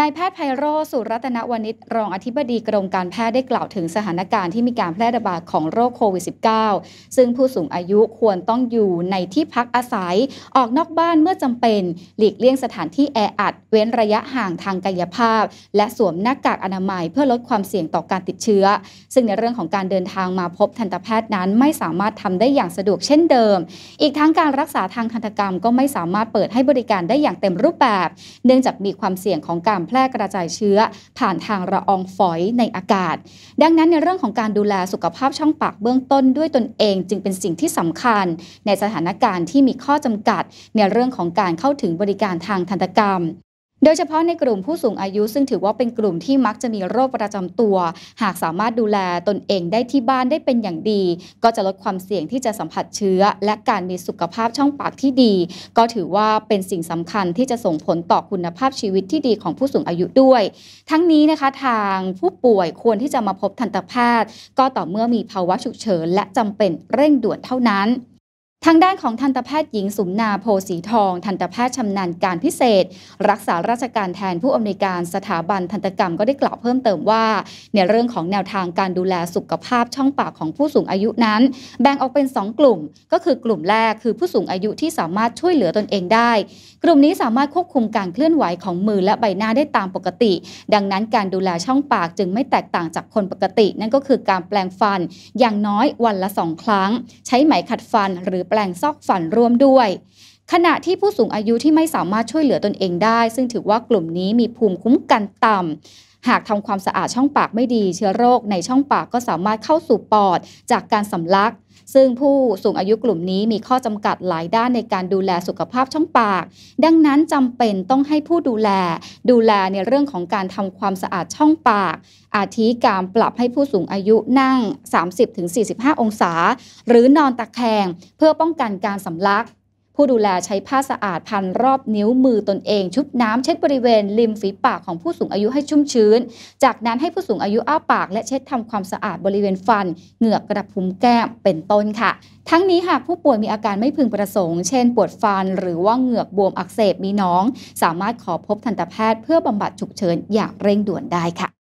นายแพทย์ไพโรสุรัตนวณิชรองอธิบดี กรมการแพทย์ได้กล่าวถึงสถานการณ์ที่มีการแพร่ระบาดของโรคโควิด -19 ซึ่งผู้สูงอายุควรต้องอยู่ในที่พักอาศัย ออกนอกบ้านเมื่อจำเป็น หลีกเลี่ยงสถานที่แออัด เว้นระยะห่างทางกายภาพ และสวมหน้ากากอนามัยเพื่อลดความเสี่ยงต่อการติดเชื้อ ซึ่งในเรื่องของการเดินทางมาพบทันตแพทย์นั้นไม่สามารถทำได้อย่างสะดวกเช่นเดิม อีกทั้งการรักษาทางทันตกรรมก็ไม่สามารถเปิดให้บริการได้อย่างเต็มรูปแบบ เนื่องจากมีความเสี่ยงของการแพร่กระจายเชื้อผ่านทางระอองฝอยในอากาศ ดังนั้นในเรื่องของการดูแลสุขภาพช่องปากเบื้องต้นด้วยตนเองจึงเป็นสิ่งที่สำคัญ ในสถานการณ์ที่มีข้อจำกัด ในเรื่องของการเข้าถึงบริการทางทันตกรรมโดยเฉพาะในกลุ่มผู้สูงอายุซึ่งถือว่าเป็นกลุ่มที่มักจะมีโรคประจำตัว หากสามารถดูแลตนเองได้ที่บ้านได้เป็นอย่างดี ก็จะลดความเสี่ยงที่จะสัมผัสเชื้อ และการมีสุขภาพช่องปากที่ดี ก็ถือว่าเป็นสิ่งสำคัญที่จะส่งผลต่อคุณภาพชีวิตที่ดีของผู้สูงอายุด้วย ทั้งนี้นะคะทางผู้ป่วยควรที่จะมาพบทันตแพทย์ก็ต่อเมื่อมีภาวะฉุกเฉิน และจำเป็นเร่งด่วนเท่านั้นทางด้านของทันตแพทย์หญิงสุมนาโพสี ทอง ทันตแพทย์ชำนาญการพิเศษ รักษาราชการแทนผู้อำนวยการสถาบันทันตกรรมก็ได้กล่าวเพิ่มเติมว่า ในเรื่องของแนวทางการดูแลสุขภาพช่องปากของผู้สูงอายุนั้น แบ่งออกเป็น 2 กลุ่ม ก็คือกลุ่มแรกคือผู้สูงอายุที่สามารถช่วยเหลือตนเองได้ กลุ่มนี้สามารถควบคุมการเคลื่อนไหวของมือและใบหน้าได้ตามปกติ ดังนั้น การดูแลช่องปากจึงไม่แตกต่างจากคนปกติ นั่นก็คือการแปลงฟันอย่างน้อยวันละสองครั้ง ใช้ไหมขัดฟันหรือแปลงซอกฝันร่วมด้วยขณะที่ผู้สูงอายุที่ไม่สามารถช่วยเหลือตนเองได้ ซึ่งถือว่ากลุ่มนี้มีภูมิคุ้มกันต่ำ หากทำความสะอาดช่องปากไม่ดีเชื้อโรคในช่องปากก็สามารถเข้าสู่ปอดจากการสำลัก ซึ่งผู้สูงอายุกลุ่มนี้มีข้อจำกัดหลายด้านในการดูแลสุขภาพช่องปาก ดังนั้นจำเป็นต้องให้ผู้ดูแลดูแลในเรื่องของการทำความสะอาดช่องปาก อาทิการปรับให้ผู้สูงอายุนั่ง 30-45 องศา หรือนอนตะแคงเพื่อป้องกันการสำลักผู้ดูแลใช้ผ้าสะอาดพันรอบนิ้วมือตนเองชุบน้ำเช็ดบริเวณริมฝีปากของผู้สูงอายุให้ชุ่มชื้น จากนั้นให้ผู้สูงอายุอ้าปากและเช็ดทำความสะอาดบริเวณฟัน เหงือกกระพุ้มแก้มเป็นต้นค่ะ ทั้งนี้หากผู้ป่วยมีอาการไม่พึงประสงค์ เช่น ปวดฟัน หรือว่าเหงือกบวมอักเสบมีน้อง สามารถขอพบทันตแพทย์ เพื่อบำบัดฉุกเฉินอย่างเร่งด่วนได้ค่ะ